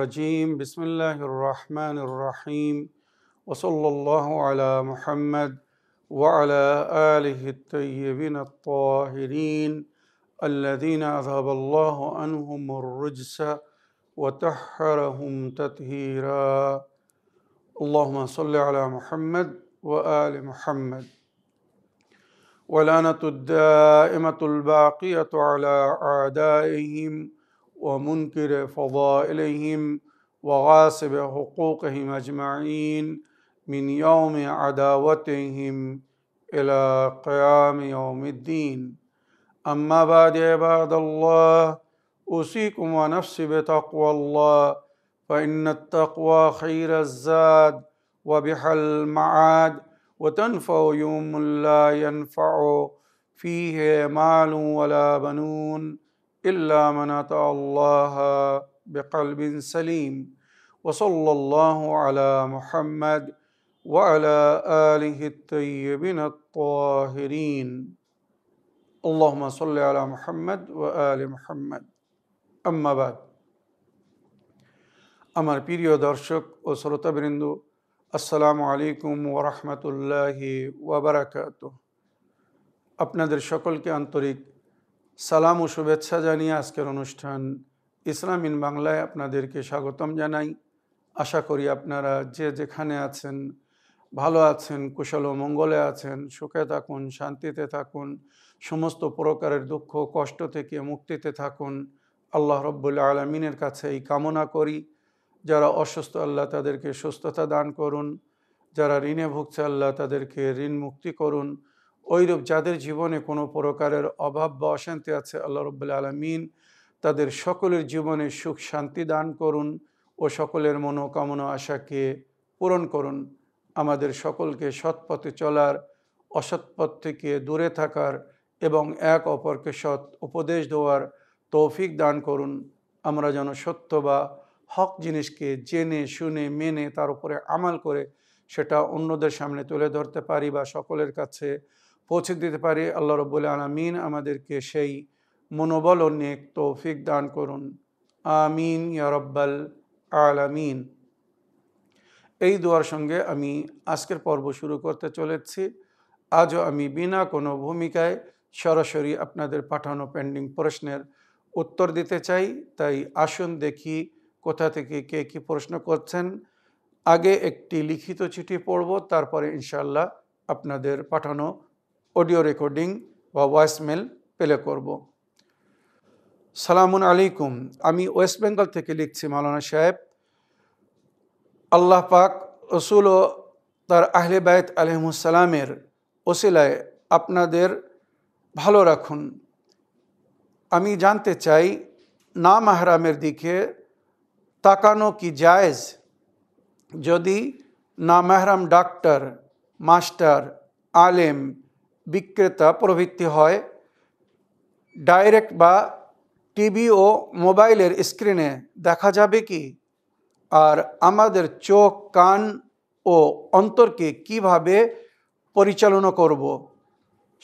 رجيم بسم الله الرحمن الرحيم وصلى الله على محمد وعلى آله الطيبين الطاهرين الذين أذهب الله عنهم الرجس وتحرهم تطهيرا اللهم صل على محمد وآل محمد ولعنة الدائمة الباقية على أعدائهم ومنكر فضائلهم وغاصب حقوقهم أجمعين من يوم عداوتهم إلى قيام يوم الدين أما بعد عباد الله أوصيكم ونفسي بتقوى الله فإن التقوى خير الزاد وبحل المعاد وتنفع يوم لا ينفع فيه مال ولا بنون إلا من أتى الله بقلب سليم وصلى الله على محمد وعلى آله الطيبين الطاهرين اللهم صل على محمد وآل محمد أما بعد أمر بيريو درشق وصلت برندو আসসালামু আলাইকুম ওরহমতুল্লাহি ওবরাকাত আপনাদের সকলকে আন্তরিক সালাম ও শুভেচ্ছা জানিয়ে আজকের অনুষ্ঠান ইসলাম ইন বাংলায় আপনাদেরকে স্বাগতম জানাই আশা করি আপনারা যে যেখানে আছেন ভালো আছেন কুশল ও মঙ্গলে আছেন সুখে থাকুন শান্তিতে থাকুন সমস্ত প্রকারের দুঃখ কষ্ট থেকে মুক্তিতে থাকুন আল্লাহ রব্বুল আলমিনের কাছে এই কামনা করি যারা অসুস্থ আল্লাহ তাদেরকে সুস্থতা দান করুন যারা ঋণে ভুগছে আল্লাহ তাদেরকে ঋণ মুক্তি করুন ওইরূপ যাদের জীবনে কোনো প্রকারের অভাব বা অশান্তি আছে আল্লাহ রব্বুল্লা আলমিন তাদের সকলের জীবনে সুখ শান্তি দান করুন ও সকলের মনোকামনা আশাকে পূরণ করুন আমাদের সকলকে সৎপথে চলার অসৎপথ থেকে দূরে থাকার এবং এক অপরকে সৎ উপদেশ দেওয়ার তৌফিক দান করুন আমরা যেন সত্য বা হক জিনিসকে জেনে শুনে মেনে তার উপরে আমাল করে সেটা অন্যদের সামনে তুলে ধরতে পারি বা সকলের কাছে পৌঁছে দিতে পারি আল্লাহ রব্বুল আলমিন আমাদেরকে সেই মনোবল ও তৌফিক দান করুন আমিন ইয়ারব্বাল আলামিন এই দোয়ার সঙ্গে আমি আজকের পর্ব শুরু করতে চলেছি আজও আমি বিনা কোনো ভূমিকায় সরাসরি আপনাদের পাঠানো পেন্ডিং প্রশ্নের উত্তর দিতে চাই তাই আসুন দেখি কোথা থেকে কে কি প্রশ্ন করছেন আগে একটি লিখিত চিঠি পড়ব তারপরে ইনশাল্লাহ আপনাদের পাঠানো অডিও রেকর্ডিং বা ভয়েসমেল প্লে করব সালামুন আলাইকুম আমি ওয়েস্ট বেঙ্গল থেকে লিখছি মালানা সাহেব আল্লাহ পাক রসুল ও তার আহলে বায়ত আলহমুসালামের ওসিলায় আপনাদের ভালো রাখুন আমি জানতে চাই না মাহরামের দিকে তাকানো কি জায়েজ যদি মেহরাম ডাক্তার মাস্টার আলেম বিক্রেতা প্রভৃতি হয় ডাইরেক্ট বা টিভি ও মোবাইলের স্ক্রিনে দেখা যাবে কি আর আমাদের চোখ কান ও অন্তরকে কিভাবে পরিচালনা করব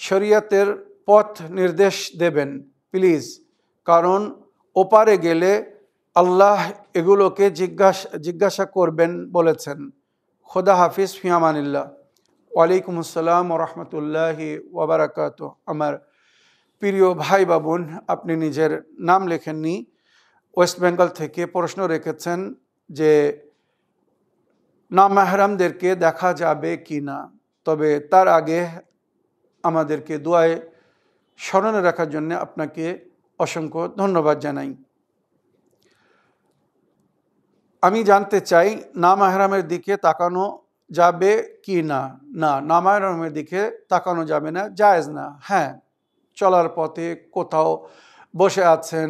শরীয়তের পথ নির্দেশ দেবেন প্লিজ কারণ ওপারে গেলে আল্লাহ এগুলোকে জিজ্ঞাসা জিজ্ঞাসা করবেন বলেছেন খোদা হাফিজ ফিয়ামানিল্লা ওয়ালাইকুম আসসালাম রহমতুল্লাহি ওবরাকাত আমার প্রিয় ভাই বাবুন আপনি নিজের নাম লেখেননি ওয়েস্ট বেঙ্গল থেকে প্রশ্ন রেখেছেন যে নামাহরামদেরকে দেখা যাবে কি না তবে তার আগে আমাদেরকে দোয়ায় স্মরণে রাখার জন্য আপনাকে অসংখ্য ধন্যবাদ জানাই আমি জানতে চাই নামাহরামের দিকে তাকানো যাবে কি না না নামাহরামের দিকে তাকানো যাবে না জায়জ না হ্যাঁ চলার পথে কোথাও বসে আছেন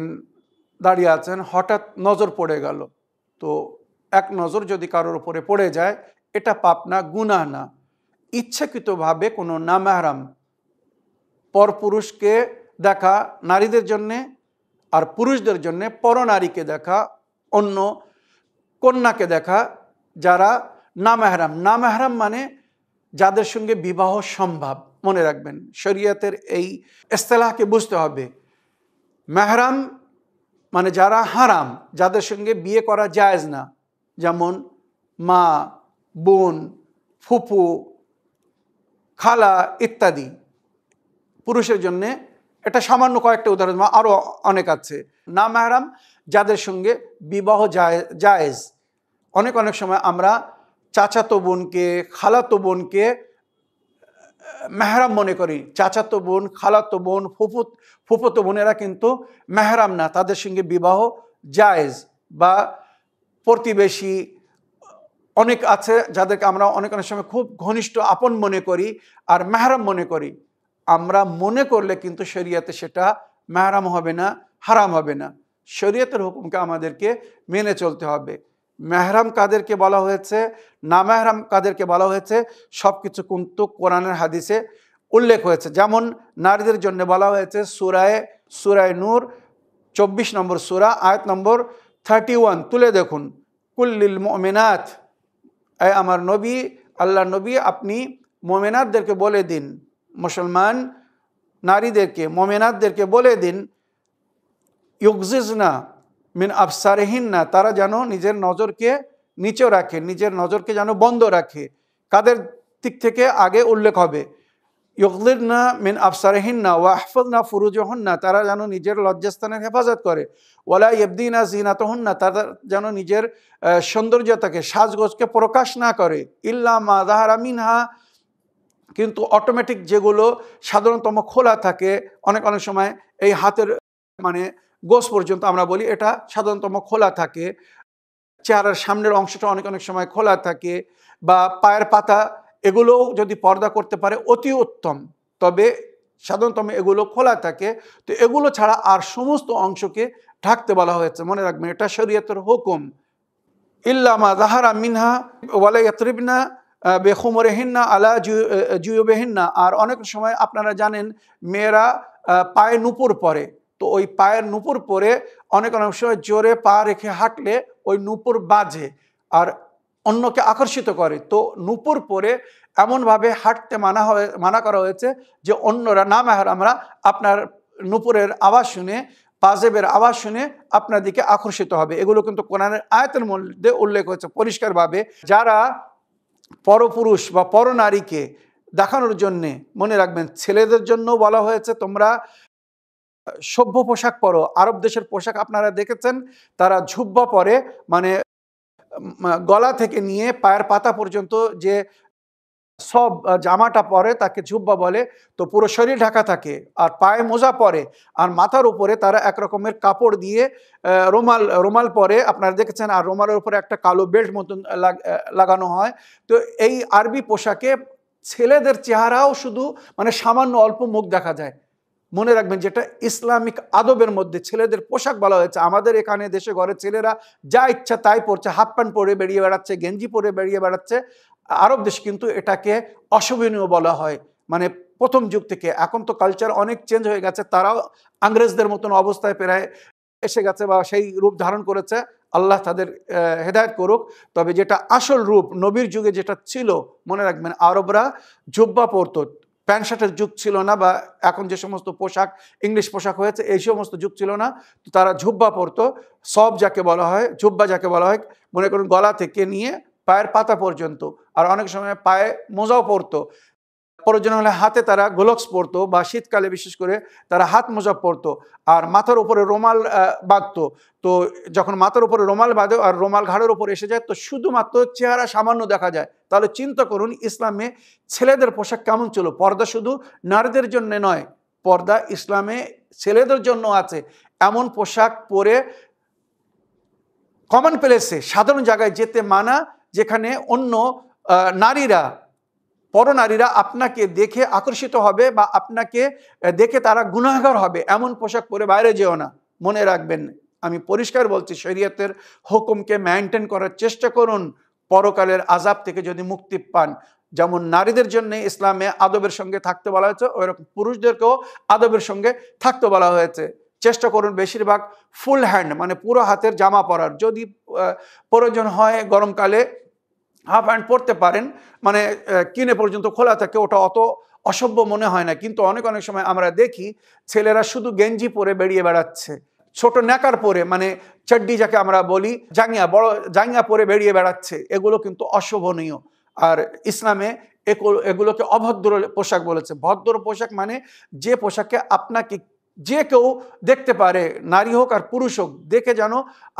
দাঁড়িয়ে আছেন হঠাৎ নজর পড়ে গেল তো এক নজর যদি কারোর উপরে পড়ে যায় এটা পাপ না গুনাহ না ইচ্ছাকৃতভাবে কোনো নামাহরাম পরপুরুষকে দেখা নারীদের জন্যে আর পুরুষদের জন্যে পরনারীকে দেখা অন্য কন্যাকে দেখা যারা না মেহরাম মানে যাদের সঙ্গে বিবাহ সম্ভব মনে রাখবেন শরিয়তের এই ইস্তেলাহকে বুঝতে হবে মেহরাম মানে যারা হারাম যাদের সঙ্গে বিয়ে করা যায়জ না যেমন মা বোন ফুপু খালা ইত্যাদি পুরুষের জন্যে এটা সামান্য কয়েকটা উদাহরণ আরও অনেক আছে না মেহরাম যাদের সঙ্গে বিবাহ জায়েজ অনেক অনেক সময় আমরা চাচাতো বোনকে খালাতো বোনকে মেহরাম মনে করি চাচাতো বোন খালাতো বোন ফুফুত ফুফতো বোনেরা কিন্তু মেহরাম না তাদের সঙ্গে বিবাহ জায়েজ বা প্রতিবেশী অনেক আছে যাদেরকে আমরা অনেক অনেক সময় খুব ঘনিষ্ঠ আপন মনে করি আর মেহরাম মনে করি আমরা মনে করলে কিন্তু শরিয়াতে সেটা মেহরাম হবে না হারাম হবে না শরীয়তের হুকুমকে আমাদেরকে মেনে চলতে হবে মেহরাম কাদেরকে বলা হয়েছে না মেহরাম কাদেরকে বলা হয়েছে সব কিছু কিন্তু কোরআনের হাদিসে উল্লেখ হয়েছে যেমন নারীদের জন্য বলা হয়েছে সুরায় সুরায় নূর চব্বিশ নম্বর সুরা আয়াত নম্বর থার্টি ওয়ান তুলে দেখুন কুল্লিল মোমেনাথ আমার নবী আল্লাহ নবী আপনি মোমেনাথদেরকে বলে দিন মুসলমান নারীদেরকে মোমেনাথদেরকে বলে দিন না মিন আফসারহীন না তারা যেন নিজের নজরকে নিচে রাখে নিজের নজরকে যেন বন্ধ রাখে কাদের দিক থেকে আগে উল্লেখ হবে না মিন ফুরুজ ওয়াহফজনা না তারা যেন নিজের লজ্জাস্থানের হেফাজত করে ওলা ইবদিনা না তারা যেন নিজের সৌন্দর্যতাকে সাজগোজকে প্রকাশ না করে ইল্লা মা আমিন হা কিন্তু অটোমেটিক যেগুলো সাধারণতম খোলা থাকে অনেক অনেক সময় এই হাতের মানে গোস পর্যন্ত আমরা বলি এটা সাধারণতম খোলা থাকে চেহারার সামনের অংশটা অনেক অনেক সময় খোলা থাকে বা পায়ের পাতা এগুলোও যদি পর্দা করতে পারে অতি উত্তম তবে সাধারণতম এগুলো খোলা থাকে তো এগুলো ছাড়া আর সমস্ত অংশকে ঢাকতে বলা হয়েছে মনে রাখবেন এটা শরীয়তের হুকুম ইল্লামা জাহারা মিনহা ওয়ালাইয়াতরিবনা বেখুমরেহিন্না আলা জুয়বেহিন্না আর অনেক সময় আপনারা জানেন মেয়েরা পায়ে নুপুর পরে তো ওই পায়ের নুপুর পরে অনেক অনেক সময় জোরে পা রেখে হাঁটলে ওই নুপুর বাজে আর অন্যকে আকর্ষিত করে তো নুপুর পরে এমনভাবে হাঁটতে মানা হয়ে মানা করা হয়েছে যে অন্যরা না আমরা আপনার নুপুরের আওয়াজ শুনে পাজেবের আওয়াজ শুনে আপনার দিকে আকর্ষিত হবে এগুলো কিন্তু কোরআনের আয়তের মধ্যে উল্লেখ হয়েছে পরিষ্কারভাবে যারা পরপুরুষ বা পরনারীকে দেখানোর জন্যে মনে রাখবেন ছেলেদের জন্য বলা হয়েছে তোমরা সভ্য পোশাক পরো আরব দেশের পোশাক আপনারা দেখেছেন তারা ঝুব্বা পরে মানে গলা থেকে নিয়ে পায়ের পাতা পর্যন্ত যে সব জামাটা পরে তাকে ঝুব্বা বলে তো পুরো শরীর ঢাকা থাকে আর পায়ে মোজা পরে আর মাথার উপরে তারা এক রকমের কাপড় দিয়ে রুমাল রুমাল পরে আপনারা দেখেছেন আর রুমালের উপরে একটা কালো বেল্ট মতন লাগানো হয় তো এই আরবি পোশাকে ছেলেদের চেহারাও শুধু মানে সামান্য অল্প মুখ দেখা যায় মনে রাখবেন যেটা ইসলামিক আদবের মধ্যে ছেলেদের পোশাক বলা হয়েছে আমাদের এখানে দেশে ঘরে ছেলেরা যা ইচ্ছা তাই পরছে হাফ প্যান্ট পরে বেরিয়ে বেড়াচ্ছে গেঞ্জি পরে বেরিয়ে বেড়াচ্ছে আরব দেশ কিন্তু এটাকে অশোভনীয় বলা হয় মানে প্রথম যুগ থেকে এখন তো কালচার অনেক চেঞ্জ হয়ে গেছে তারাও আংরেজদের মতন অবস্থায় প্রায় এসে গেছে বা সেই রূপ ধারণ করেছে আল্লাহ তাদের হেদায়ত করুক তবে যেটা আসল রূপ নবীর যুগে যেটা ছিল মনে রাখবেন আরবরা জুব্বা পরত প্যান্ট শার্টের যুগ ছিল না বা এখন যে সমস্ত পোশাক ইংলিশ পোশাক হয়েছে এই সমস্ত যুগ ছিল না তারা ঝুব্বা পরতো সব যাকে বলা হয় ঝুব্বা যাকে বলা হয় মনে করুন গলা থেকে নিয়ে পায়ের পাতা পর্যন্ত আর অনেক সময় পায়ে মোজাও পরতো প্রয়োজন হলে হাতে তারা গোলক্স পরতো বা শীতকালে বিশেষ করে তারা হাত মোজা পরতো আর মাথার উপরে রোমাল বাঁধতো তো যখন মাথার উপরে রোমাল বাঁধে আর রোমাল ঘাড়ের উপর এসে যায় তো শুধুমাত্র চেহারা সামান্য দেখা যায় তাহলে চিন্তা করুন ইসলামে ছেলেদের পোশাক কেমন ছিল পর্দা শুধু নারীদের জন্য নয় পর্দা ইসলামে ছেলেদের জন্য আছে এমন পোশাক পরে কমন প্লেসে সাধারণ জায়গায় যেতে মানা যেখানে অন্য নারীরা পরনারীরা আপনাকে দেখে আকর্ষিত হবে বা আপনাকে দেখে তারা গুণাগার হবে এমন পোশাক পরে বাইরে যেও না মনে রাখবেন আমি পরিষ্কার বলছি শরীয়তের হুকুমকে মেনটেন করার চেষ্টা করুন পরকালের আজাব থেকে যদি মুক্তি পান যেমন নারীদের জন্য ইসলামে আদবের সঙ্গে থাকতে বলা হয়েছে ওইরকম পুরুষদেরকেও আদবের সঙ্গে থাকতে বলা হয়েছে চেষ্টা করুন বেশিরভাগ ফুল হ্যান্ড মানে পুরো হাতের জামা পরার যদি প্রয়োজন হয় গরমকালে হাফ হ্যান্ড পরতে পারেন মানে কিনে পর্যন্ত খোলা থাকে ওটা অত অসভ্য মনে হয় না কিন্তু অনেক অনেক সময় আমরা দেখি ছেলেরা শুধু গেঞ্জি পরে বেরিয়ে বেড়াচ্ছে ছোট ন্যাকার পরে মানে চাড্ডি যাকে আমরা বলি জাঙ্গিয়া বড় জাঙ্গিয়া পরে বেরিয়ে বেড়াচ্ছে এগুলো কিন্তু অশোভনীয় আর ইসলামে এগুলোকে অভদ্র পোশাক বলেছে ভদ্র পোশাক মানে যে পোশাকে আপনাকে যে কেউ দেখতে পারে নারী হোক আর পুরুষ হোক দেখে যেন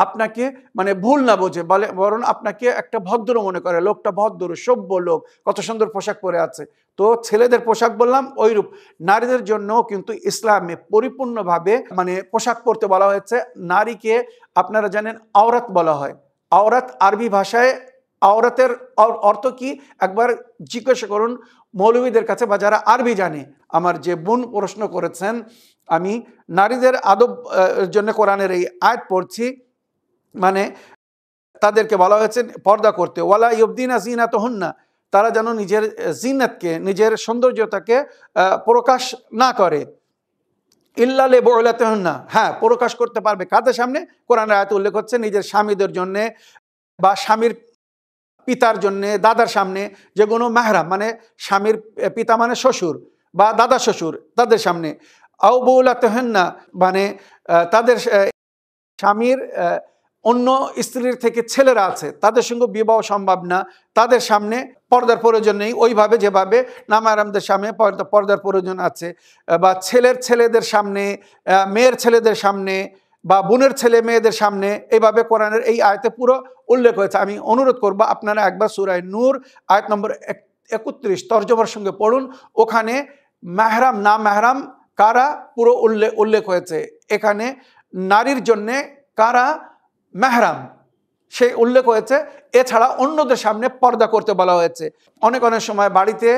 আপনাকে মানে ভুল না বোঝে বলে বরং আপনাকে একটা ভদ্র মনে করে লোকটা ভদ্র সভ্য লোক কত সুন্দর পোশাক পরে আছে তো ছেলেদের পোশাক বললাম ওইরূপ নারীদের জন্য কিন্তু ইসলামে পরিপূর্ণভাবে মানে পোশাক পরতে বলা হয়েছে নারীকে আপনারা জানেন আওরাত বলা হয় আওরাত আরবি ভাষায় আওরাতের অর্থ কি একবার জিজ্ঞাসা করুন মৌলবীদের কাছে বা যারা আরবি জানে আমার যে বোন প্রশ্ন করেছেন আমি নারীদের আদব জন্য কোরআনের এই আয়াত পড়ছি মানে তাদেরকে বলা হয়েছে পর্দা করতে ওয়ালা আজিনা তো হন না তারা যেন নিজের জিনাতকে নিজের সৌন্দর্যতাকে প্রকাশ না করে ইল্লালে হন না হ্যাঁ প্রকাশ করতে পারবে কাদের সামনে কোরআন আয়াত উল্লেখ হচ্ছে নিজের স্বামীদের জন্যে বা স্বামীর পিতার জন্যে দাদার সামনে যে কোনো মেহরাম মানে স্বামীর পিতা মানে শ্বশুর বা দাদা শ্বশুর তাদের সামনে আও বৌলাতহেন্না মানে তাদের স্বামীর অন্য স্ত্রীর থেকে ছেলেরা আছে তাদের সঙ্গে বিবাহ সম্ভব না তাদের সামনে পর্দার প্রয়োজন নেই ওইভাবে যেভাবে নামায়ারামদের সামনে পর্দা পর্দার প্রয়োজন আছে বা ছেলের ছেলেদের সামনে মেয়ের ছেলেদের সামনে বা বোনের ছেলে মেয়েদের সামনে এইভাবে কোরআনের এই আয়তে পুরো উল্লেখ হয়েছে আমি অনুরোধ করব আপনারা একবার সুরায় নূর আয়ত নম্বর একত্রিশ তর্জমার সঙ্গে পড়ুন ওখানে মেহরাম না মেহরাম কারা পুরো উল্লেখ উল্লেখ হয়েছে এখানে নারীর জন্যে কারা মেহরাম সেই উল্লেখ হয়েছে এছাড়া অন্যদের সামনে পর্দা করতে বলা হয়েছে অনেক অনেক সময় বাড়িতে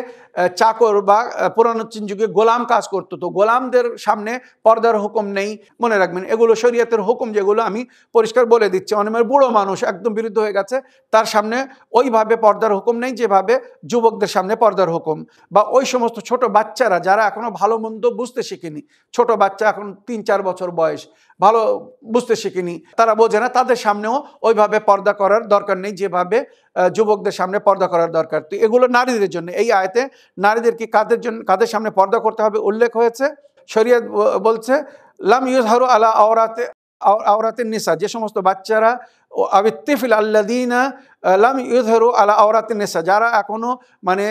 চাকর বা পুরানো যুগে গোলাম কাজ করতো তো গোলামদের সামনে পর্দার হুকুম নেই মনে রাখবেন এগুলো শরীয়তের হুকুম যেগুলো আমি পরিষ্কার বলে দিচ্ছি অনেকের বুড়ো মানুষ একদম বিরুদ্ধ হয়ে গেছে তার সামনে ওইভাবে পর্দার হুকুম নেই যেভাবে যুবকদের সামনে পর্দার হুকুম বা ওই সমস্ত ছোট বাচ্চারা যারা এখনও ভালো মন্দ বুঝতে শিখেনি ছোট বাচ্চা এখন তিন চার বছর বয়স ভালো বুঝতে শিখেনি তারা বোঝে না তাদের সামনেও ওইভাবে পর্দা করার দরকার নেই যেভাবে যুবকদের সামনে পর্দা করার দরকার তো এগুলো নারীদের জন্য এই আয়তে নারীদেরকে কাদের জন্য কাদের সামনে পর্দা করতে হবে উল্লেখ হয়েছে শরিয়ত বলছে লাম ইউজহারু আলা আওরাতে আওরাতের নেশা যে সমস্ত বাচ্চারা আবিত্তিফিল আল্লাদিনা লাম ইউজহারু আলা আওরাতের নেশা যারা এখনও মানে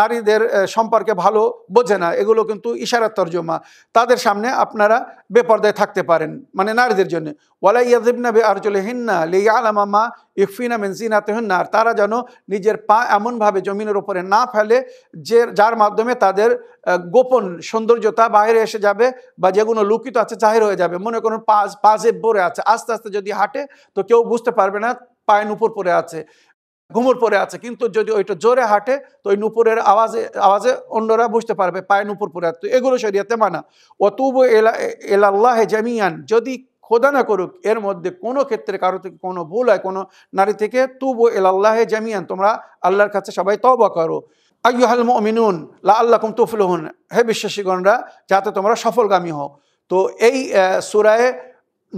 নারীদের সম্পর্কে ভালো বোঝে না এগুলো কিন্তু ইশারার তর্জমা তাদের সামনে আপনারা বেপর্দায় থাকতে পারেন মানে নারীদের জন্য ওয়ালাই ইয়াজিবনা বে আরজলে হিন্না লিয়া আলামা ইফিনা মেনসিনা তেহন্না আর তারা যেন নিজের পা এমনভাবে জমিনের ওপরে না ফেলে যে যার মাধ্যমে তাদের গোপন সৌন্দর্যতা বাইরে এসে যাবে বা যেগুলো লুকিত আছে জাহির হয়ে যাবে মনে করুন পাজ পাজে ভরে আছে আস্তে আস্তে যদি হাঁটে তো কেউ বুঝতে পারবে না পায়ের উপর পড়ে আছে ঘুমুর পরে আছে কিন্তু যদি ওইটা জোরে হাঁটে তো ওই নুপুরের আওয়াজে আওয়াজে অন্যরা বুঝতে পারবে পায়ে নুপুর পরে তো এগুলো সরিয়াতে মানা ও এলা এলাল্লাহ জামিয়ান যদি খোদা না করুক এর মধ্যে কোনো ক্ষেত্রে কারো থেকে কোনো ভুল হয় কোনো নারী থেকে তুবু এলাল্লাহে জামিয়ান তোমরা আল্লাহর কাছে সবাই তবা করো আইহাল মিনুন লা আল্লাহ কুম হন হে বিশ্বাসীগণরা যাতে তোমরা সফলগামী হও তো এই সুরায়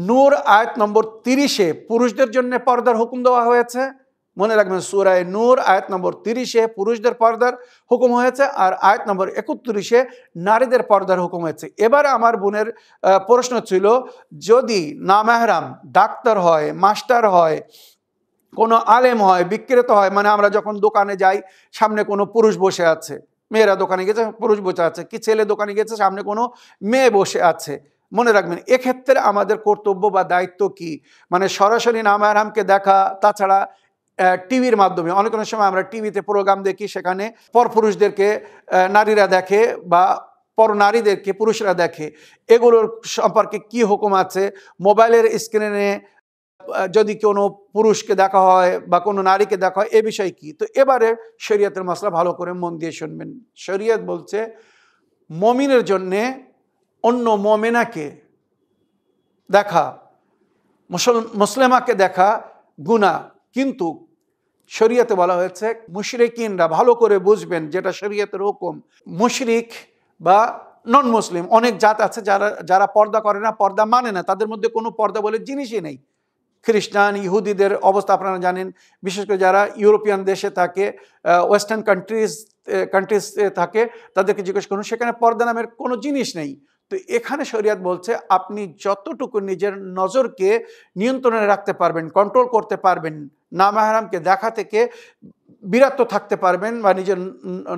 নূর আয়াত নম্বর তিরিশে পুরুষদের জন্য পর্দার হুকুম দেওয়া হয়েছে মনে রাখবেন সুরায় নূর আয়াত নম্বর তিরিশে পুরুষদের পর্দার হুকুম হয়েছে আর আয়াত নম্বর একত্রিশে নারীদের পর্দার হুকুম হয়েছে এবার আমার বোনের প্রশ্ন ছিল যদি নামাহরাম ডাক্তার হয় মাস্টার হয় কোনো আলেম হয় বিক্রেতা হয় মানে আমরা যখন দোকানে যাই সামনে কোনো পুরুষ বসে আছে মেয়েরা দোকানে গেছে পুরুষ বসে আছে কি ছেলে দোকানে গেছে সামনে কোনো মেয়ে বসে আছে মনে রাখবেন এক্ষেত্রে আমাদের কর্তব্য বা দায়িত্ব কি মানে সরাসরি নামায়ারামকে দেখা তাছাড়া টিভির মাধ্যমে অনেক অনেক সময় আমরা টিভিতে প্রোগ্রাম দেখি সেখানে পরপুরুষদেরকে নারীরা দেখে বা পর নারীদেরকে পুরুষরা দেখে এগুলোর সম্পর্কে কি হুকুম আছে মোবাইলের স্ক্রিনে যদি কোনো পুরুষকে দেখা হয় বা কোনো নারীকে দেখা হয় এ বিষয়ে কি তো এবারে শরীয়তের মশলা ভালো করে মন দিয়ে শুনবেন শরীয়ত বলছে মমিনের জন্যে অন্য মমেনাকে দেখা মুসল মুসলেমাকে দেখা গুণা কিন্তু শরীয়তে বলা হয়েছে মুশরিকিনরা ভালো করে বুঝবেন যেটা শরীয়তের হুকুম মুশরিক বা নন মুসলিম অনেক জাত আছে যারা যারা পর্দা করে না পর্দা মানে না তাদের মধ্যে কোনো পর্দা বলে জিনিসই নেই খ্রিস্টান ইহুদিদের অবস্থা আপনারা জানেন বিশেষ করে যারা ইউরোপিয়ান দেশে থাকে ওয়েস্টার্ন কান্ট্রিজ কান্ট্রিজ থাকে তাদেরকে জিজ্ঞেস করুন সেখানে পর্দা নামের কোনো জিনিস নেই তো এখানে শরিয়াত বলছে আপনি যতটুকু নিজের নজরকে নিয়ন্ত্রণে রাখতে পারবেন কন্ট্রোল করতে পারবেন নামাহারামকে দেখা থেকে বিরাত থাকতে পারবেন বা নিজের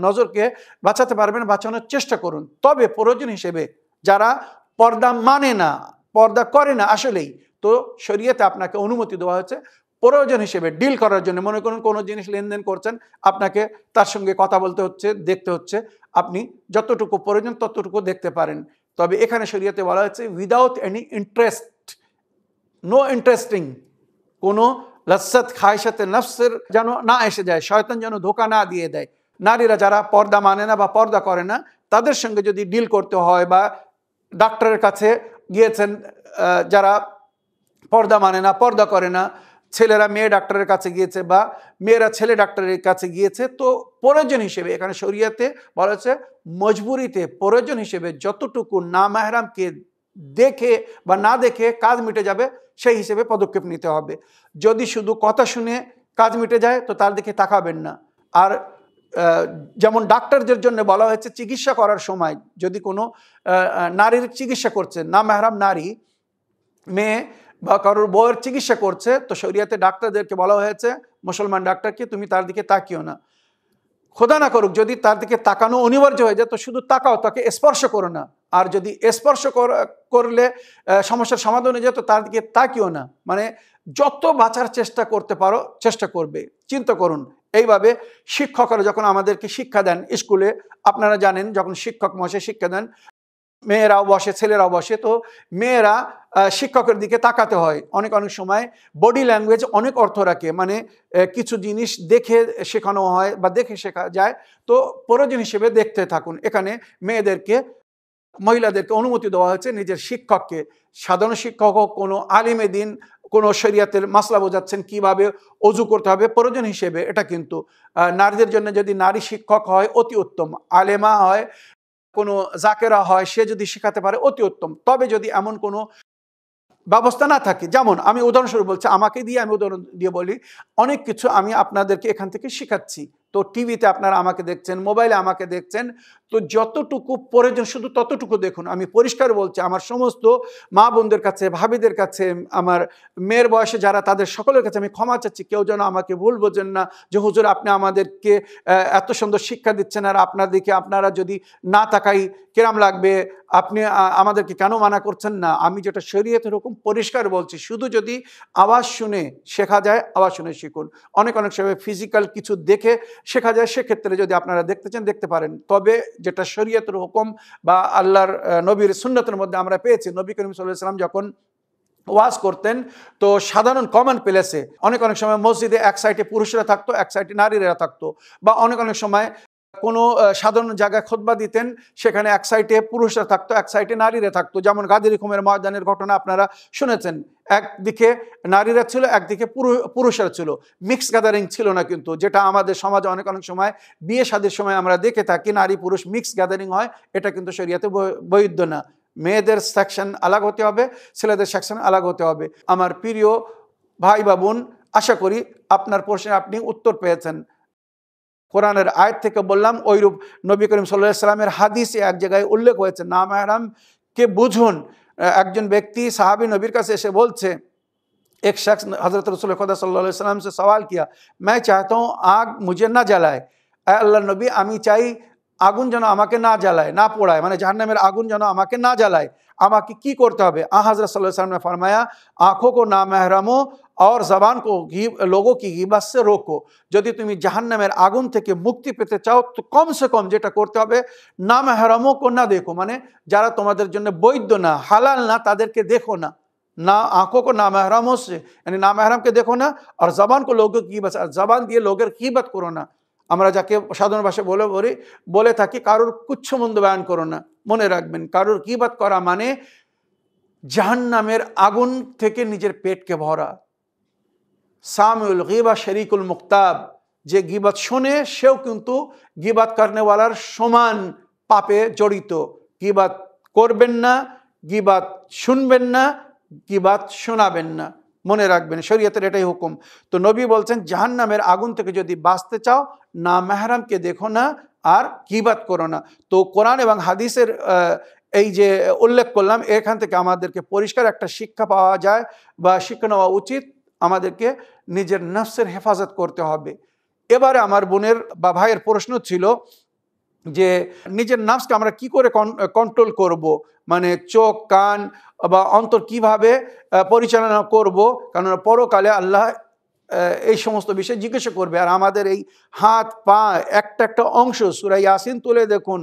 নজরকে বাঁচাতে পারবেন বাঁচানোর চেষ্টা করুন তবে প্রয়োজন হিসেবে যারা পর্দা মানে না পর্দা করে না আসলেই তো শরীয়তে আপনাকে অনুমতি দেওয়া হয়েছে প্রয়োজন হিসেবে ডিল করার জন্য মনে করুন কোনো জিনিস লেনদেন করছেন আপনাকে তার সঙ্গে কথা বলতে হচ্ছে দেখতে হচ্ছে আপনি যতটুকু প্রয়োজন ততটুকু দেখতে পারেন তবে এখানে শরীয়তে বলা হয়েছে without any interest no interesting কোনো লসত খায়সাতে নফসের যেন না এসে যায় শয়তান যেন ধোকা না দিয়ে দেয় নারীরা যারা পর্দা মানে না বা পর্দা করে না তাদের সঙ্গে যদি ডিল করতে হয় বা ডাক্তারের কাছে গিয়েছেন যারা পর্দা মানে না পর্দা করে না ছেলেরা মেয়ে ডাক্তারের কাছে গিয়েছে বা মেয়েরা ছেলে ডাক্তারের কাছে গিয়েছে তো প্রয়োজন হিসেবে এখানে শরিয়াতে বলা হচ্ছে মজবুরিতে প্রয়োজন হিসেবে যতটুকু না মেহরামকে দেখে বা না দেখে কাজ মিটে যাবে সেই হিসেবে পদক্ষেপ নিতে হবে যদি শুধু কথা শুনে কাজ মিটে যায় তো তার দিকে তাকাবেন না আর যেমন ডাক্তারদের জন্য বলা হয়েছে চিকিৎসা করার সময় যদি কোনো নারীর চিকিৎসা করছে না মেহরাম নারী মেয়ে বা কারোর বউয়ের চিকিৎসা করছে তো শরিয়াতে ডাক্তারদেরকে বলা হয়েছে মুসলমান ডাক্তারকে তুমি তার দিকে তাকিও না খোদা না করুক যদি তার দিকে তাকানো অনিবার্য হয়ে যায় তো শুধু তাকাও তাকে স্পর্শ করো না আর যদি স্পর্শ করলে সমস্যার সমাধান হয়ে যায় তো তার দিকে তাকিও না মানে যত বাঁচার চেষ্টা করতে পারো চেষ্টা করবে চিন্তা করুন এইভাবে শিক্ষকরা যখন আমাদেরকে শিক্ষা দেন স্কুলে আপনারা জানেন যখন শিক্ষক মহাশয় শিক্ষা দেন মেয়েরাও বসে ছেলেরাও বসে তো মেয়েরা শিক্ষকের দিকে তাকাতে হয় অনেক অনেক সময় বডি ল্যাঙ্গুয়েজ অনেক অর্থ রাখে মানে কিছু জিনিস দেখে শেখানো হয় বা দেখে শেখা যায় তো প্রয়োজন হিসেবে দেখতে থাকুন এখানে মেয়েদেরকে মহিলাদেরকে অনুমতি দেওয়া হয়েছে নিজের শিক্ষককে সাধারণ শিক্ষক হোক কোনো আলিমে দিন কোনো শরিয়াতের মাসলা বোঝাচ্ছেন কিভাবে অজু করতে হবে প্রয়োজন হিসেবে এটা কিন্তু নারীদের জন্য যদি নারী শিক্ষক হয় অতি উত্তম আলেমা হয় কোনো জাকেরা হয় সে যদি শেখাতে পারে অতি উত্তম তবে যদি এমন কোনো ব্যবস্থা না থাকে যেমন আমি উদাহরণস্বরূপ বলছি আমাকে দিয়ে আমি উদাহরণ দিয়ে বলি অনেক কিছু আমি আপনাদেরকে এখান থেকে শেখাচ্ছি তো টিভিতে আপনারা আমাকে দেখছেন মোবাইলে আমাকে দেখছেন তো যতটুকু প্রয়োজন শুধু ততটুকু দেখুন আমি পরিষ্কার বলছি আমার সমস্ত মা বোনদের কাছে ভাবিদের কাছে আমার মেয়ের বয়সে যারা তাদের সকলের কাছে আমি ক্ষমা চাচ্ছি কেউ যেন আমাকে ভুল বোঝেন না যে হুজুর আপনি আমাদেরকে এত সুন্দর শিক্ষা দিচ্ছেন আর আপনাদেরকে আপনারা যদি না তাকাই কেরাম লাগবে আপনি আমাদেরকে কেন মানা করছেন না আমি যেটা শরীয়তের হুকুম পরিষ্কার বলছি শুধু যদি আওয়াজ শুনে শেখা যায় আওয়াজ শুনে শিখুন অনেক অনেক সময় ফিজিক্যাল কিছু দেখে শেখা যায় সেক্ষেত্রে যদি আপনারা দেখতে চান দেখতে পারেন তবে যেটা শরীয়তের হুকুম বা আল্লাহর নবীর সুন্নতের মধ্যে আমরা পেয়েছি নবী করিম সাল্লাম যখন ওয়াজ করতেন তো সাধারণ কমন প্লেসে অনেক অনেক সময় মসজিদে এক সাইডে পুরুষরা থাকতো এক সাইডে নারীরা থাকতো বা অনেক অনেক সময় কোনো সাধারণ জায়গায় খোদবা দিতেন সেখানে এক সাইডে পুরুষরা থাকতো এক সাইডে নারীরা থাকতো যেমন গাদির খুমের ময়দানের ঘটনা আপনারা শুনেছেন একদিকে নারীরা ছিল একদিকে পুরুষরা ছিল মিক্স গ্যাদারিং ছিল না কিন্তু যেটা আমাদের সমাজে অনেক অনেক সময় বিয়ে শাদীর সময় আমরা দেখে থাকি নারী পুরুষ মিক্স গ্যাদারিং হয় এটা কিন্তু শরিয়াতে বৈধ না মেয়েদের সেকশন আলাগ হতে হবে ছেলেদের সেকশন আলাগ হতে হবে আমার প্রিয় ভাই বা বোন আশা করি আপনার প্রশ্নে আপনি উত্তর পেয়েছেন কোরআনের আয়াত থেকে বললাম ওইরূপ নবী করিম সাল্লাহ সাল্লামের হাদিসে এক জায়গায় উল্লেখ হয়েছে না কে বুঝুন একজন ব্যক্তি সাহাবি নবীর কাছে এসে বলছে এক শখস হজরত রসুল खुदा সাল্লা সাল্লাম সে সওয়াল কিয়া মাই চাহত আগ आग না ना জ্বালায় আল্লাহ নবী আমি চাই আগুন যেন আমাকে না জ্বালায় না পোড়ায় মানে জাহান্নামের আগুন যেন আমাকে না জ্বালায় আমাকে কি করতে হবে আ হজরত সাল্লাম ফরমায়া फरमाया आँखों को নামহরামো और জবান কো লোগো কি গিবাস সে রোকো যদি তুমি জাহান্নামের আগুন থেকে মুক্তি পেতে চাও তো কমসে কম যেটা করতে হবে না নামহরামো কো না দেখো মানে যারা তোমাদের জন্য বৈধ না হালাল না তাদেরকে দেখো না ना आंखों को नामहरमों से यानी नामहरम के देखो ना और ज़बान को लोगों की बस ज़बान दिए लोगों की कीबत करो ना আমরা যাকে সাধারণ ভাষায় বলে বলি বলে থাকি কারোর কুচ্ছ মন্দ করো না মনে রাখবেন কারোর বাদ করা মানে জাহান্নামের আগুন থেকে নিজের পেটকে ভরা সামিউল গিবা শেরিকুল মুক্তাব যে গিবাদ শোনে সেও কিন্তু গিবাদ কারণেওয়ালার সমান পাপে জড়িত গিবাদ করবেন না গিবাদ শুনবেন না গিবাদ শোনাবেন না মনে রাখবেন শরীয়তের এটাই হুকুম তো নবী বলছেন জাহান্নামের আগুন থেকে যদি বাঁচতে চাও না মেহরামকে দেখো না আর কিবাত করো না তো কোরআন এবং হাদিসের এই যে উল্লেখ করলাম এখান থেকে আমাদেরকে পরিষ্কার একটা শিক্ষা পাওয়া যায় বা শিক্ষা নেওয়া উচিত আমাদেরকে নিজের নফসের হেফাজত করতে হবে এবারে আমার বোনের বা ভাইয়ের প্রশ্ন ছিল যে নিজের নার্ভসকে আমরা কি করে কন্ট্রোল করব মানে চোখ কান বা অন্তর কিভাবে পরিচালনা করব কারণ পরকালে আল্লাহ এই সমস্ত বিষয়ে জিজ্ঞাসা করবে আর আমাদের এই হাত পা একটা একটা অংশ সুরাই আসিন তুলে দেখুন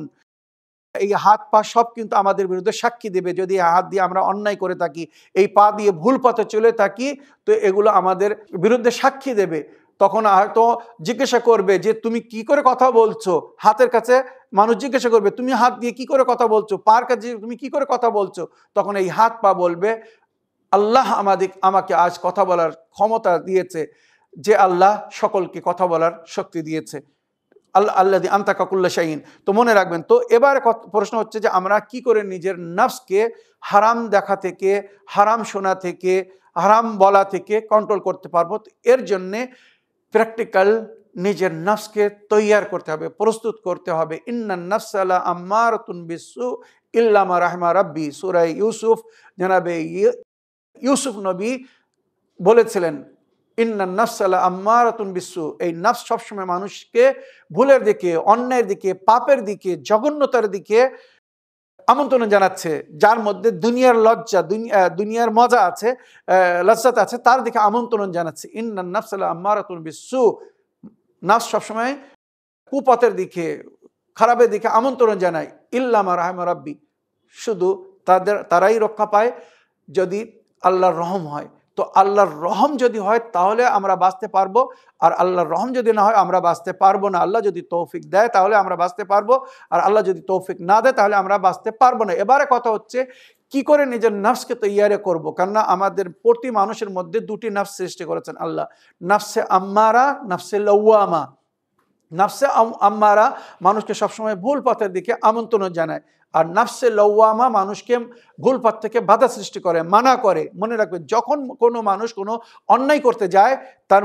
এই হাত পা সব কিন্তু আমাদের বিরুদ্ধে সাক্ষী দেবে যদি হাত দিয়ে আমরা অন্যায় করে থাকি এই পা দিয়ে ভুল পথে চলে থাকি তো এগুলো আমাদের বিরুদ্ধে সাক্ষী দেবে তখন হয়তো জিজ্ঞাসা করবে যে তুমি কি করে কথা বলছো হাতের কাছে মানুষ জিজ্ঞাসা করবে তুমি হাত দিয়ে কি করে কথা বলছো পার কাছে তুমি কি করে কথা বলছো তখন এই হাত পা বলবে আল্লাহ আমাদের আমাকে আজ কথা বলার ক্ষমতা দিয়েছে যে আল্লাহ সকলকে কথা বলার শক্তি দিয়েছে আল্লাহ আল্লাহ দি আমতা কাকুল্লা শাহীন তো মনে রাখবেন তো এবার প্রশ্ন হচ্ছে যে আমরা কি করে নিজের নাফসকে হারাম দেখা থেকে হারাম শোনা থেকে হারাম বলা থেকে কন্ট্রোল করতে পারবো এর জন্যে প্র্যাকটিক্যাল নিজের নফসকে তৈয়ার করতে হবে প্রস্তুত করতে হবে ইন্না নফসালা আম্মার বিসু ইল্লামা রাহমা রাব্বি সুরাই ইউসুফ জানাবে ইউসুফ নবী বলেছিলেন ইন্না নফসালা আম্মার বিসু এই নফস সবসময় মানুষকে ভুলের দিকে অন্যায়ের দিকে পাপের দিকে জঘন্যতার দিকে আমন্ত্রণ জানাচ্ছে যার মধ্যে দুনিয়ার লজ্জা দুনিয়ার মজা আছে লজ্জাত আছে তার দিকে আমন্ত্রণ জানাচ্ছে ইন্না আম্মার আম্মারাতুন বিসু নাস সবসময় কুপথের দিকে খারাপের দিকে আমন্ত্রণ জানায় ইল্লামা রাহম রাব্বি শুধু তাদের তারাই রক্ষা পায় যদি আল্লাহর রহম হয় তো আল্লাহর রহম যদি হয় তাহলে আমরা বাঁচতে পারবো আর আল্লাহর রহম যদি না হয় আমরা বাঁচতে পারবো না আল্লাহ যদি তৌফিক দেয় তাহলে আমরা বাঁচতে পারবো আর আল্লাহ যদি তৌফিক না দেয় তাহলে আমরা বাঁচতে পারবো না এবারে কথা হচ্ছে কি করে নিজের নাফসকে তৈয়ারে করব কেননা আমাদের প্রতি মানুষের মধ্যে দুটি নাফস সৃষ্টি করেছেন আল্লাহ নাফসে আম্মারা নাফসে লওয়ামা নাফসে আম্মারা মানুষকে সবসময় ভুল পথের দিকে আমন্ত্রণ জানায় আর নাফসে লওয়ামা মানুষকে ভুল পথ থেকে বাধা সৃষ্টি করে মানা করে মনে রাখবে যখন কোনো মানুষ কোনো অন্যায় করতে যায় তার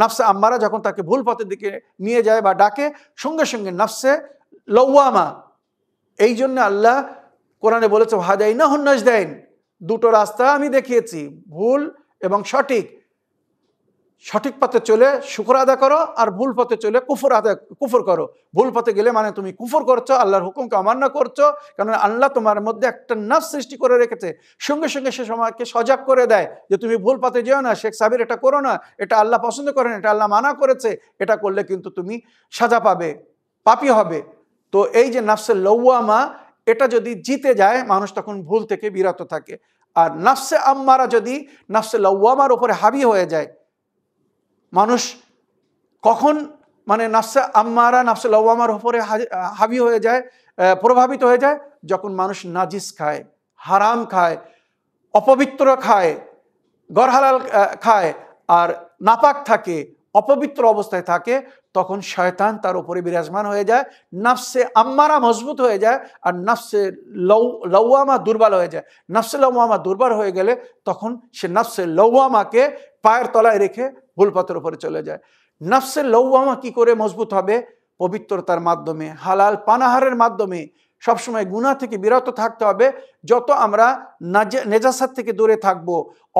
নাফসে আম্মারা যখন তাকে ভুল পথের দিকে নিয়ে যায় বা ডাকে সঙ্গে সঙ্গে নাফসে লওয়ামা এই জন্য আল্লাহ কোরআনে বলেছে হাদাই না হন্যাস দেন দুটো রাস্তা আমি দেখিয়েছি ভুল এবং সঠিক সঠিক পথে চলে শুকর আদা করো আর ভুল পথে চলে কুফর আদা কুফর করো ভুল পথে গেলে মানে তুমি কুফর করছো আল্লাহর হুকুমকে অমান্য করছো কেন আল্লাহ তোমার মধ্যে একটা নাস সৃষ্টি করে রেখেছে সঙ্গে সঙ্গে সে সময়কে সজাগ করে দেয় যে তুমি ভুল পথে যেও না শেখ সাবির এটা করো না এটা আল্লাহ পছন্দ করেন এটা আল্লাহ মানা করেছে এটা করলে কিন্তু তুমি সাজা পাবে পাপি হবে তো এই যে নাফসের লৌয়ামা এটা যদি জিতে যায় মানুষ তখন ভুল থেকে বিরত থাকে আর নাফসে আম্মারা যদি নাফসে লওয়ামার উপরে হাবি হয়ে যায় মানুষ কখন মানে নাফসে আম্মারা নাফসে লওয়ামার উপরে হাবি হয়ে যায় প্রভাবিত হয়ে যায় যখন মানুষ নাজিস খায় হারাম খায় অপবিত্র খায় গড়হালাল খায় আর নাপাক থাকে অপবিত্র অবস্থায় থাকে তখন শয়তান তার উপরে বিরাজমান হয়ে যায় নাফসে আম্মারা মজবুত হয়ে যায় আর নাফসে লৌ লৌয়ামা দুর্বল হয়ে যায় নাফসে লৌয়ামা দুর্বল হয়ে গেলে তখন সে নাফসে লৌয়ামাকে পায়ের তলায় রেখে ভুলপথের উপরে চলে যায় নাফসে লৌয়ামা কি করে মজবুত হবে পবিত্রতার মাধ্যমে হালাল পানাহারের মাধ্যমে সবসময় গুণা থেকে বিরত থাকতে হবে যত আমরা নেজাসাত থেকে দূরে থাকব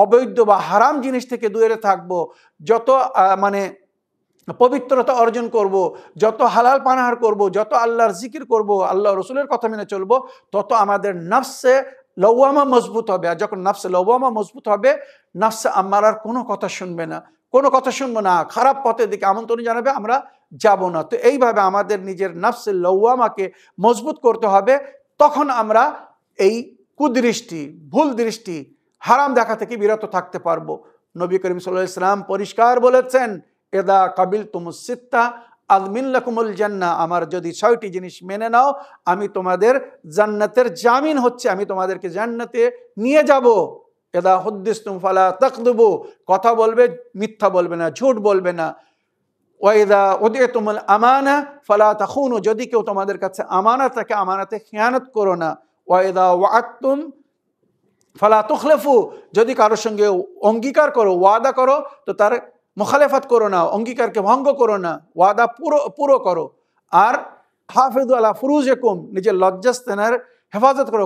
অবৈধ বা হারাম জিনিস থেকে দূরে থাকব যত মানে পবিত্রতা অর্জন করব। যত হালাল পানাহার করব। যত আল্লাহর জিকির করব। আল্লাহ রসুলের কথা মেনে চলব তত আমাদের নফসে লওয়ামা মজবুত হবে আর যখন নফসে লওয়ামা মজবুত হবে নফসে আমার আর কোনো কথা শুনবে না কোনো কথা শুনবো না খারাপ পথের দিকে আমন্ত্রণ জানাবে আমরা যাব না তো এইভাবে আমাদের নিজের নফসে লওয়ামাকে মজবুত করতে হবে তখন আমরা এই কুদৃষ্টি ভুল দৃষ্টি হারাম দেখা থেকে বিরত থাকতে পারবো নবী করিম সাল্লাহ ইসলাম পরিষ্কার বলেছেন এদা কাবিল তুমুসিত্তা আদমিল্লাকুমুল জান্না আমার যদি ছয়টি জিনিস মেনে নাও আমি তোমাদের জান্নাতের জামিন হচ্ছে আমি তোমাদেরকে জান্নাতে নিয়ে যাব এদা হদ্দিস তুম ফালা দেবো কথা বলবে মিথ্যা বলবে না ঝুট বলবে না ওয়েদা ওদে তুমুল আমানা ফালা তখুনু যদি কেউ তোমাদের কাছে আমানা থাকে আমানাতে খেয়ানত করো না ওয়েদা ওয়াক্তুম ফালা তুখলেফু যদি কারোর সঙ্গে অঙ্গীকার করো ওয়াদা করো তো তার মোখালেফাত করো না অঙ্গীকারকে ভঙ্গ করো না ওয়াদা পুরো পুরো করো আর হাফেদ আলা ফুরুজ নিজের লজ্জাস্তানের হেফাজত করো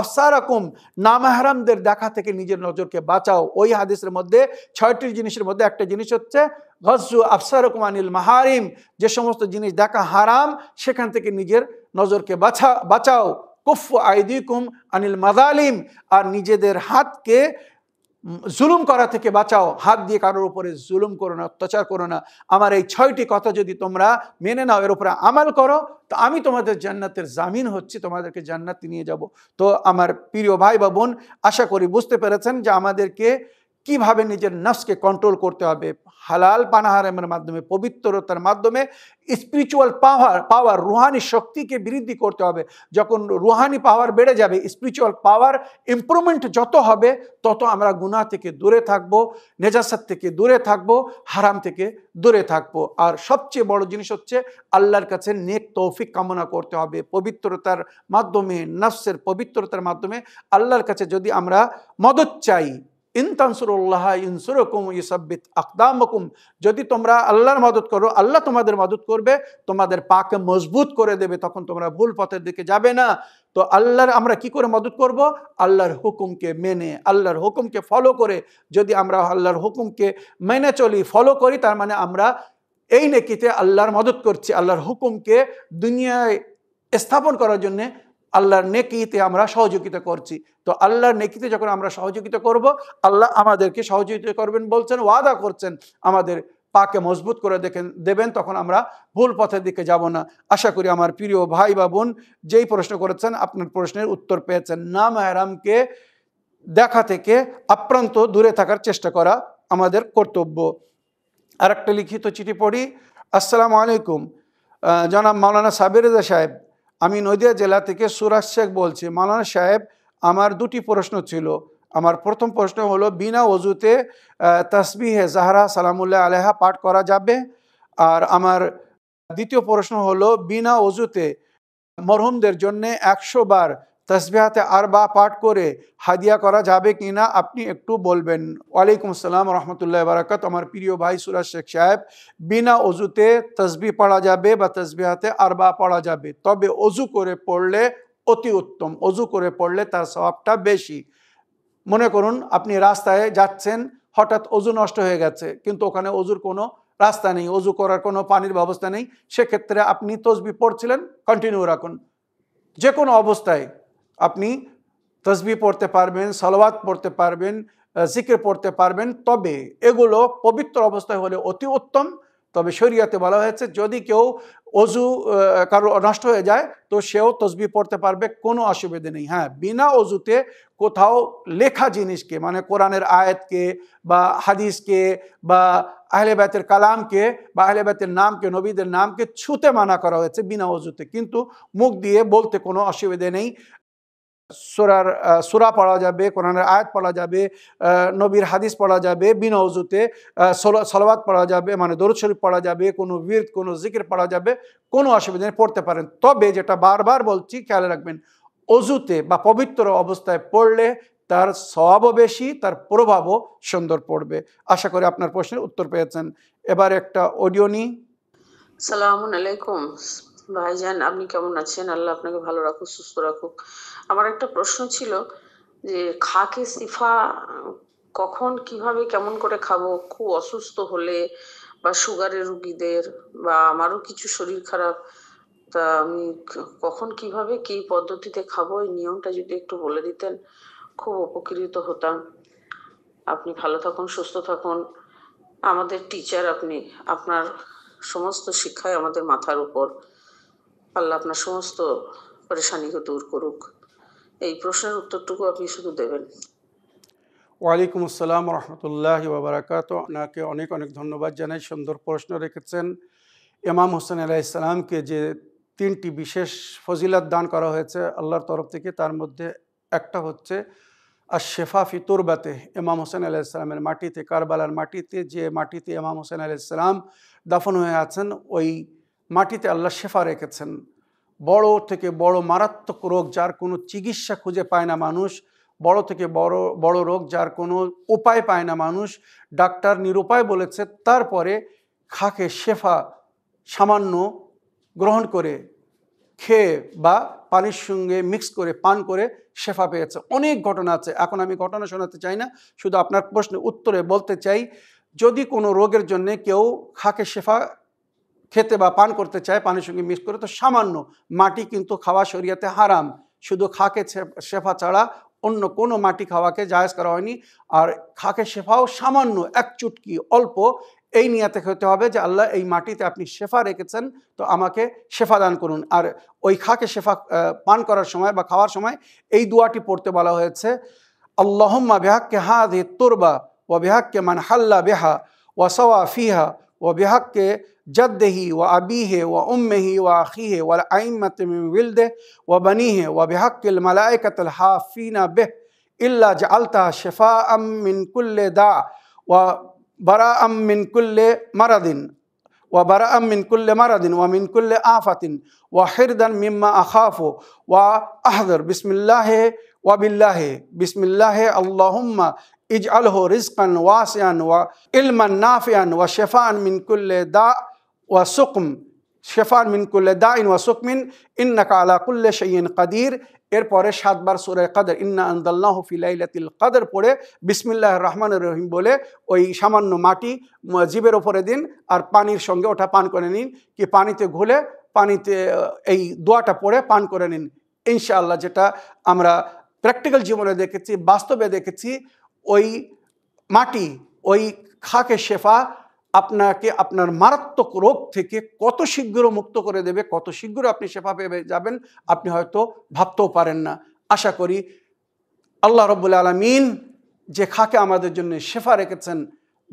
আফসার আকুম নামাহারামদের দেখা থেকে নিজের নজরকে বাঁচাও ওই হাদিসের মধ্যে ছয়টি জিনিসের মধ্যে একটা জিনিস হচ্ছে গজ্জু আফসারাকুম আনিল মাহারিম যে সমস্ত জিনিস দেখা হারাম সেখান থেকে নিজের নজরকে বাঁচা বাঁচাও কুফ আইদিকুম আনিল মাদালিম আর নিজেদের হাতকে জুলুম করা থেকে বাঁচাও হাত দিয়ে কারোর উপরে জুলুম করো না অত্যাচার করো না আমার এই ছয়টি কথা যদি তোমরা মেনে নাও এর উপরে আমাল করো তো আমি তোমাদের জান্নাতের জামিন হচ্ছি তোমাদেরকে জান্নাত নিয়ে যাব তো আমার প্রিয় ভাই বা বোন আশা করি বুঝতে পেরেছেন যে আমাদেরকে কিভাবে নিজের নফসকে কন্ট্রোল করতে হবে হালাল পানাহারমের মাধ্যমে পবিত্রতার মাধ্যমে স্পিরিচুয়াল পাওয়ার পাওয়ার রুহানি শক্তিকে বৃদ্ধি করতে হবে যখন রুহানি পাওয়ার বেড়ে যাবে স্পিরিচুয়াল পাওয়ার ইম্প্রুভমেন্ট যত হবে তত আমরা গুণা থেকে দূরে থাকব নেজাসাত থেকে দূরে থাকব হারাম থেকে দূরে থাকব আর সবচেয়ে বড় জিনিস হচ্ছে আল্লাহর কাছে নেক তৌফিক কামনা করতে হবে পবিত্রতার মাধ্যমে নফসের পবিত্রতার মাধ্যমে আল্লাহর কাছে যদি আমরা মদত চাই ইনতানসুরুল্লাহ ইনসুরকুম ইসাব্বিত আকদামকুম যদি তোমরা আল্লাহর মদত করো আল্লাহ তোমাদের মদত করবে তোমাদের পাকে মজবুত করে দেবে তখন তোমরা ভুল পথের দিকে যাবে না তো আল্লাহর আমরা কি করে মদত করব আল্লাহর হুকুমকে মেনে আল্লাহর হুকুমকে ফলো করে যদি আমরা আল্লাহর হুকুমকে মেনে চলি ফলো করি তার মানে আমরা এই নেকিতে আল্লাহর মদত করছি আল্লাহর হুকুমকে দুনিয়ায় স্থাপন করার জন্যে আল্লাহর নেকিতে আমরা সহযোগিতা করছি তো আল্লাহর নেকিতে যখন আমরা সহযোগিতা করব আল্লাহ আমাদেরকে সহযোগিতা করবেন বলছেন ওয়াদা করছেন আমাদের পাকে মজবুত করে দেখেন দেবেন তখন আমরা ভুল পথের দিকে যাব না আশা করি আমার প্রিয় ভাই বা বোন যেই প্রশ্ন করেছেন আপনার প্রশ্নের উত্তর পেয়েছেন না মায়েরামকে দেখা থেকে আপ্রান্ত দূরে থাকার চেষ্টা করা আমাদের কর্তব্য আর একটা লিখিত চিঠি পড়ি আসসালামু আলাইকুম জনাব মাওলানা সাবির সাহেব আমি নদিয়া জেলা থেকে সুরাজ শেখ বলছি মালানা সাহেব আমার দুটি প্রশ্ন ছিল আমার প্রথম প্রশ্ন হলো বিনা অজুতে তসবিহে জাহারা সালামুল্লাহ আলেহা পাঠ করা যাবে আর আমার দ্বিতীয় প্রশ্ন হলো বিনা অজুতে মরহুমদের জন্যে একশো বার তসবিহাতে আর বা পাঠ করে হাদিয়া করা যাবে কি না আপনি একটু বলবেন ওয়ালাইকুম আসসালাম রহমতুল্লাহ বারাকাত আমার প্রিয় ভাই সুরাজ শেখ সাহেব বিনা অজুতে তসবি পড়া যাবে বা তসবিহাতে আর বা পড়া যাবে তবে অজু করে পড়লে অতি উত্তম অজু করে পড়লে তার স্বভাবটা বেশি মনে করুন আপনি রাস্তায় যাচ্ছেন হঠাৎ অজু নষ্ট হয়ে গেছে কিন্তু ওখানে অজুর কোনো রাস্তা নেই অজু করার কোনো পানির ব্যবস্থা নেই সেক্ষেত্রে আপনি তসবি পড়ছিলেন কন্টিনিউ রাখুন যে কোনো অবস্থায় আপনি তসবি পড়তে পারবেন সালোয়াত পড়তে পারবেন জিকির পড়তে পারবেন তবে এগুলো পবিত্র অবস্থায় হলে অতি উত্তম তবে শরিয়াতে বলা হয়েছে যদি কেউ অজু কারো নষ্ট হয়ে যায় তো সেও তসবি পড়তে পারবে কোনো অসুবিধে নেই হ্যাঁ বিনা অজুতে কোথাও লেখা জিনিসকে মানে কোরআনের আয়াতকে বা হাদিসকে বা আহলেবায়তের কালামকে বা আহলেবায়তের নামকে নবীদের নামকে ছুতে মানা করা হয়েছে বিনা অজুতে কিন্তু মুখ দিয়ে বলতে কোনো অসুবিধে নেই সুরার সুরা পড়া যাবে কোরআনের আয়াত পড়া যাবে নবীর হাদিস পড়া যাবে বিনা উজুতে সলবাদ পড়া যাবে মানে দরুদ শরীফ পড়া যাবে কোনো বীরত কোনো জিকির পড়া যাবে কোনো অসুবিধা নেই পড়তে পারেন তবে যেটা বারবার বলছি খেয়াল রাখবেন অজুতে বা পবিত্র অবস্থায় পড়লে তার স্বভাবও বেশি তার প্রভাবও সুন্দর পড়বে আশা করি আপনার প্রশ্নের উত্তর পেয়েছেন এবার একটা অডিও নিই আলাইকুম ভাইজান আপনি কেমন আছেন আল্লাহ আপনাকে ভালো রাখুক সুস্থ রাখুক আমার একটা প্রশ্ন ছিল যে খাকে সিফা কখন কিভাবে কেমন করে খাবো খুব অসুস্থ হলে বা সুগারের রুগীদের বা আমারও কিছু শরীর খারাপ তা আমি কখন কিভাবে কি পদ্ধতিতে খাবো এই নিয়মটা যদি একটু বলে দিতেন খুব উপকৃত হতাম আপনি ভালো থাকুন সুস্থ থাকুন আমাদের টিচার আপনি আপনার সমস্ত শিক্ষাই আমাদের মাথার উপর আল্লাহ আপনার সমস্ত পরেশানিকে দূর করুক এই প্রশ্নের উত্তরটুকু আপনি শুধু দেবেন ওয়ালাইকুম আসসালাম রহমতুল্লাহ বাবরাকাত আপনাকে অনেক অনেক ধন্যবাদ জানাই সুন্দর প্রশ্ন রেখেছেন এমাম হোসেন আলাহ ইসলামকে যে তিনটি বিশেষ ফজিলাত দান করা হয়েছে আল্লাহর তরফ থেকে তার মধ্যে একটা হচ্ছে আর শেফা ফিতুরবাতে এমাম হোসেন আলাহ ইসলামের মাটিতে কারবালার মাটিতে যে মাটিতে এমাম হোসেন আলাহ ইসলাম দাফন হয়ে আছেন ওই মাটিতে আল্লাহ শেফা রেখেছেন বড় থেকে বড় মারাত্মক রোগ যার কোনো চিকিৎসা খুঁজে পায় না মানুষ বড় থেকে বড় বড় রোগ যার কোনো উপায় পায় না মানুষ ডাক্তার নিরুপায় বলেছে তারপরে খাকে শেফা সামান্য গ্রহণ করে খেয়ে বা পানির সঙ্গে মিক্স করে পান করে শেফা পেয়েছে অনেক ঘটনা আছে এখন আমি ঘটনা শোনাতে চাই না শুধু আপনার প্রশ্নের উত্তরে বলতে চাই যদি কোনো রোগের জন্যে কেউ খাকে শেফা খেতে বা পান করতে চায় পানির সঙ্গে মিক্স করে তো সামান্য মাটি কিন্তু খাওয়া শরিয়াতে হারাম শুধু খাকে শেফা ছাড়া অন্য কোনো মাটি খাওয়াকে জায়াজ করা হয়নি আর খাকে শেফাও সামান্য এক চুটকি অল্প এই নিয়াতে খেতে হবে যে আল্লাহ এই মাটিতে আপনি শেফা রেখেছেন তো আমাকে শেফা দান করুন আর ওই খাকে শেফা পান করার সময় বা খাওয়ার সময় এই দুয়াটি পড়তে বলা হয়েছে আল্লাহম্মা বেহাককে হা দে তোরবা ও বেহাককে মান হাল্লা বেহা ও সওয়া ফিহা ও বেহাককে جده وأبيه وأمه وأخيه والأئمة من ولده وبنيه وبحق الملائكة الحافين به إلا جعلتها شفاء من كل داء وبراء من كل مرض وبراء من كل مرض ومن كل آفة وحردا مما أخاف وأحذر بسم الله وبالله بسم الله اللهم اجعله رزقا واسعا وعلما نافعا وشفاء من كل داء ওয়া শেফার মিন কুল্লে দা ইন ওয়া সুকমিন ইন্নাকা আলা কুল্লে শঈন কাদির এরপরে সাতবার সুরে কাদের ইন্না আন্দাল্লাহ ফিলাইলাতিল কাদের পড়ে বিসমিল্লাহ রহমান রহিম বলে ওই সামান্য মাটি জীবের ওপরে দিন আর পানির সঙ্গে ওটা পান করে নিন কি পানিতে ঘুলে পানিতে এই দোয়াটা পড়ে পান করে নিন ইনশাআল্লাহ যেটা আমরা প্র্যাকটিক্যাল জীবনে দেখেছি বাস্তবে দেখেছি ওই মাটি ওই খাকে শেফা আপনাকে আপনার মারাত্মক রোগ থেকে কত শীঘ্র মুক্ত করে দেবে কত শীঘ্র আপনি সেফা পেয়ে যাবেন আপনি হয়তো ভাবতেও পারেন না আশা করি আল্লাহ রব্বুল আলমিন যে খাকে আমাদের জন্য শেফা রেখেছেন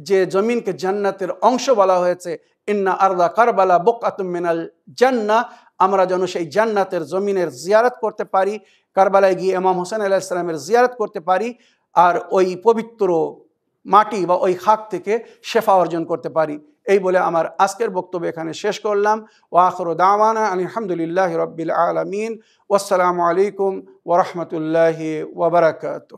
যে জমিনকে জান্নাতের অংশ বলা হয়েছে ইন্না আর্দা কারবালা বোক মিনাল জান্না আমরা যেন সেই জান্নাতের জমিনের জিয়ারত করতে পারি কারবালায় গিয়ে এমাম হোসেন আল্লাহ ইসলামের জিয়ারত করতে পারি আর ওই পবিত্র মাটি বা ওই খাক থেকে শেফা অর্জন করতে পারি এই বলে আমার আজকের বক্তব্য এখানে শেষ করলাম আখর দাওয়ানা আলহামদুলিল্লাহ রবিল আলমিন ওসালামু আলাইকুম ওরহমতুল্লাহ ওবরাকাত